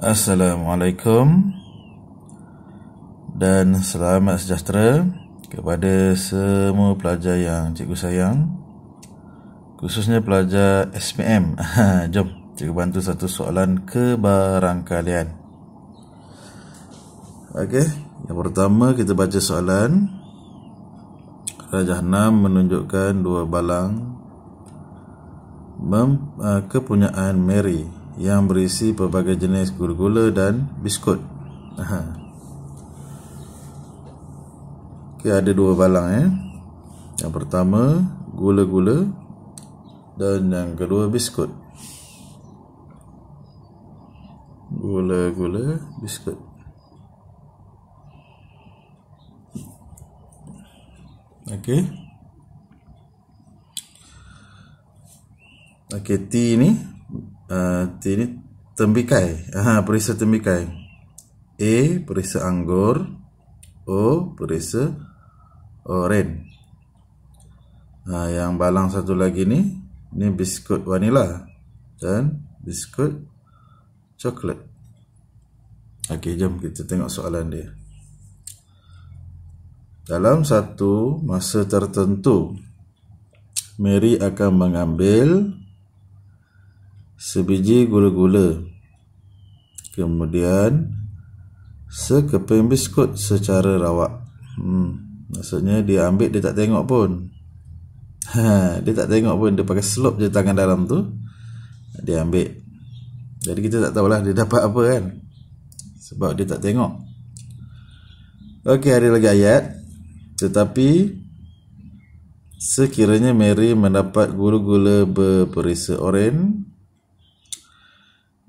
Assalamualaikum dan selamat sejahtera kepada semua pelajar yang cikgu sayang khususnya pelajar SPM jom cikgu bantu satu soalan kalian. ok yang pertama kita baca soalan Rajah 6 menunjukkan dua balang mem- eh, kepunyaan Mary yang berisi pelbagai jenis gula-gula dan biskut. Aha. Okay, ada dua balang Eh. Yang pertama gula-gula dan yang kedua biskut. Gula-gula, biskut. Okey. Okey, T ni uh, ah, ini tembikai Aha, perisa tembikai A perisa anggur O perisa oren ha, yang balang satu lagi ni ni biskut vanila dan biskut coklat ok jom kita tengok soalan dia dalam satu masa tertentu Mary akan mengambil sebiji gula-gula kemudian sekeping biskut secara rawak hmm. maksudnya dia ambil dia tak tengok pun ha, dia tak tengok pun dia pakai slop je tangan dalam tu dia ambil jadi kita tak tahulah dia dapat apa kan sebab dia tak tengok Okey ada lagi ayat tetapi sekiranya Mary mendapat gula-gula berperisa oranye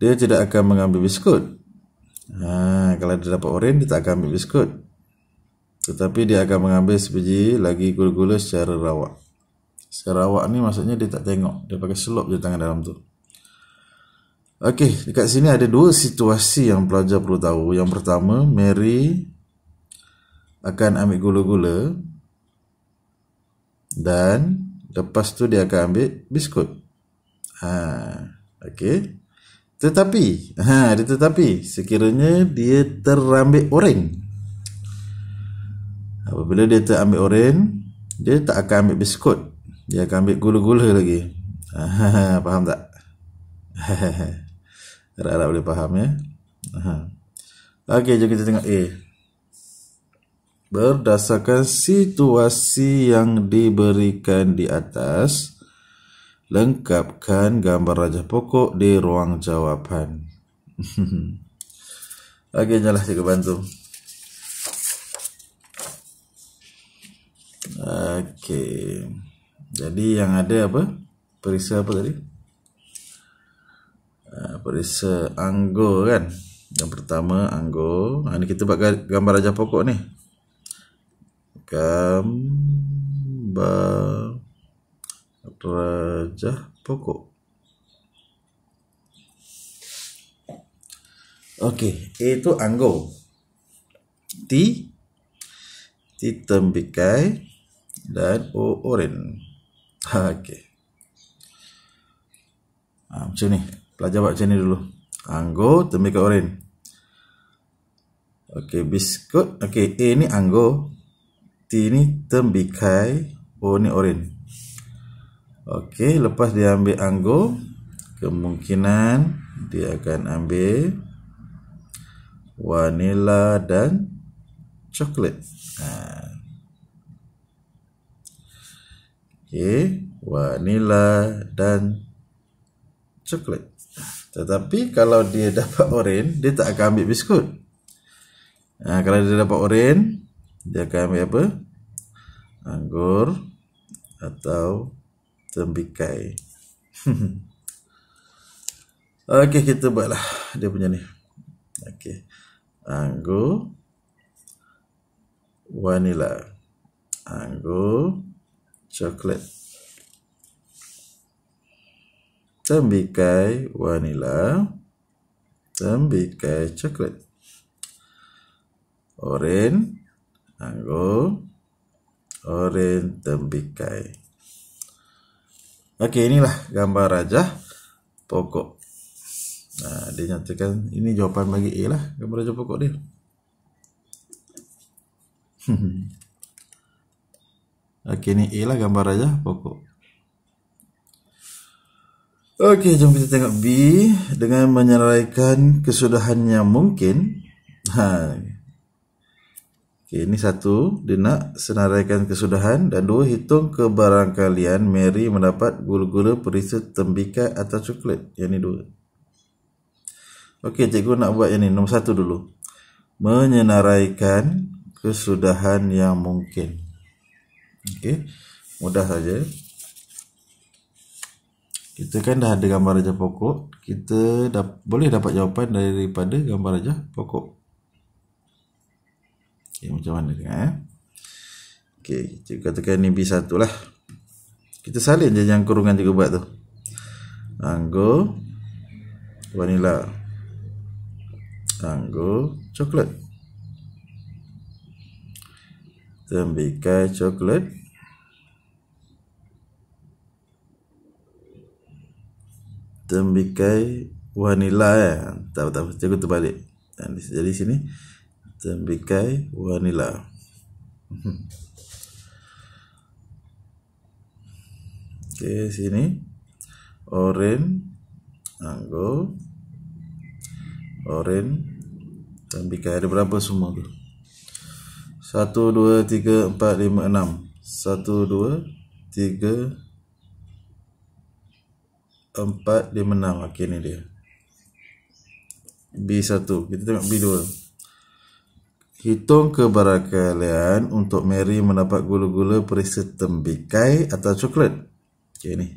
dia tidak akan mengambil biskut. Ha, kalau dia dapat oren, dia tak akan ambil biskut. Tetapi dia akan mengambil sebiji lagi gula-gula secara rawak. Secara rawak ni maksudnya dia tak tengok. Dia pakai selop je tangan dalam tu. Okey, dekat sini ada dua situasi yang pelajar perlu tahu. Yang pertama, Mary akan ambil gula-gula dan lepas tu dia akan ambil biskut. Ha, okey tetapi ha ada tetapi sekiranya dia terambil oren apabila dia terambil oren dia tak akan ambil biskut dia akan ambil gula-gula lagi ha, faham tak harap-harap boleh faham ya ha. ok jom kita tengok A berdasarkan situasi yang diberikan di atas lengkapkan gambar raja pokok di ruang jawapan. Lagi okay, cikgu bantu. Okey. Jadi yang ada apa? Perisa apa tadi? Ah, perisa anggur kan. Yang pertama anggur. Ha, ah, ini kita buat gambar raja pokok ni. Gambar darjah pokok. Okey, A itu anggo, T T tembikai dan O oren. Okey. Ha, ah, macam ni. Pelajar buat macam ni dulu. Anggo tembikai oren. Okey, biskut. Okey, A ni anggur. T ni tembikai. O ni oren. Okey, lepas dia ambil anggur, kemungkinan dia akan ambil vanila dan coklat. Ha. Okey, vanila dan coklat. Tetapi kalau dia dapat oren, dia tak akan ambil biskut. Ha, kalau dia dapat oren, dia akan ambil apa? Anggur atau Tembikai Okey kita lah Dia punya ni Okey Anggur Vanilla Anggur Coklat Tembikai Vanilla Tembikai Coklat Orange, Anggur Orange, Tembikai Oke inilah gambar raja pokok. Nah dia nyatakan ini jawapan bagi A lah gambar raja pokok dia. Oke ini A lah gambar raja pokok. Oke jom kita tengok B dengan menyeraikan kesudahannya mungkin. Ha, Okay, ini satu, dia nak senaraikan kesudahan dan dua, hitung kebarangkalian Mary mendapat gula-gula perisa tembikai atau coklat. Yang ni dua. Okey, cikgu nak buat yang ini. Nombor satu dulu. Menyenaraikan kesudahan yang mungkin. Okey, mudah saja. Kita kan dah ada gambar rajah pokok. Kita dah, boleh dapat jawapan daripada gambar rajah pokok. Okey, macam mana dengar kan, eh? Okey, kita katakan ni B1 lah. Kita salin je yang kurungan tiga buat tu. anggo, vanila. anggo, coklat. Tembikai coklat. Tembikai vanila eh. Tak apa-apa, cikgu terbalik. Dan jadi sini tembikai vanila mhm. Okay sini orange, anggur oren tembikai ada berapa semua tu 1, 2, 3, 4, 5, 6 1, 2, 3 4, 5, 6 ok ni dia B1 kita tengok B2 Hitung keberkalian untuk Mary mendapat gula-gula perisa tembikai atau coklat. Okey ni.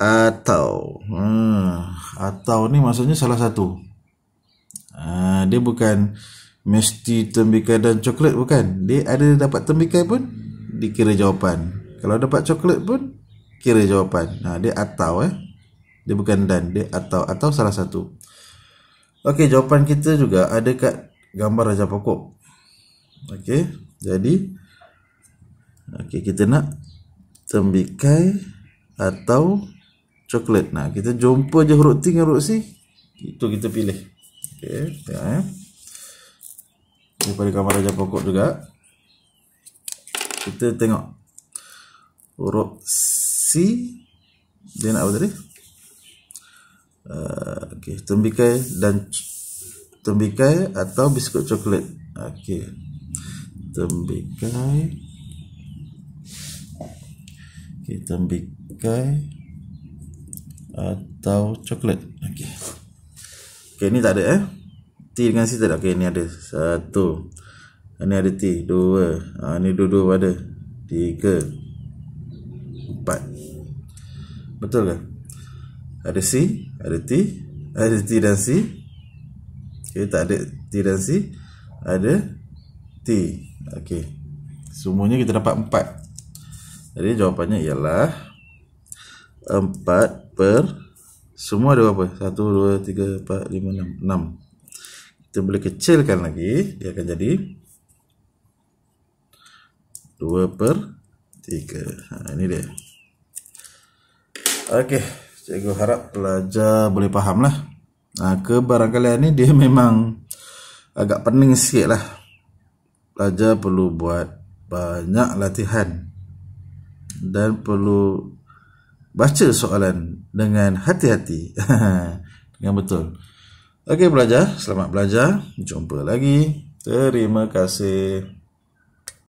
Atau. Hmm, atau ni maksudnya salah satu. Ha, dia bukan mesti tembikai dan coklat bukan. Dia ada dapat tembikai pun dikira jawapan. Kalau dapat coklat pun kira jawapan. Ha, dia atau eh. Dia bukan dan. Dia atau. Atau salah satu. Okey jawapan kita juga ada kat gambar raja pokok okey jadi okey kita nak tembikai atau coklat nah kita jumpa je huruf T dengan huruf C itu kita pilih okey tengok ya, eh daripada gambar raja pokok juga kita tengok huruf C dia nak apa tadi uh, eh, okey tembikai dan tembikai atau biskut coklat. Okey. Tembikai. Okey, tembikai atau coklat. Okey. Okey, ni tak ada eh. T dengan C tak ada. Okey, ni ada. Satu. Ini ada T. Dua. Ha, ni dua-dua ada. Tiga. Empat. Betul ke? Ada C, ada T, ada T dan C okay, tak ada T dan C ada T okey semuanya kita dapat 4 jadi jawapannya ialah 4 per semua ada berapa 1 2 3 4 5 6 6 kita boleh kecilkan lagi dia akan jadi 2 per 3 ha, ini dia Okey, cikgu harap pelajar boleh faham lah ha, ke ni dia memang agak pening sikit lah pelajar perlu buat banyak latihan dan perlu baca soalan dengan hati-hati dengan betul ok pelajar selamat belajar jumpa lagi terima kasih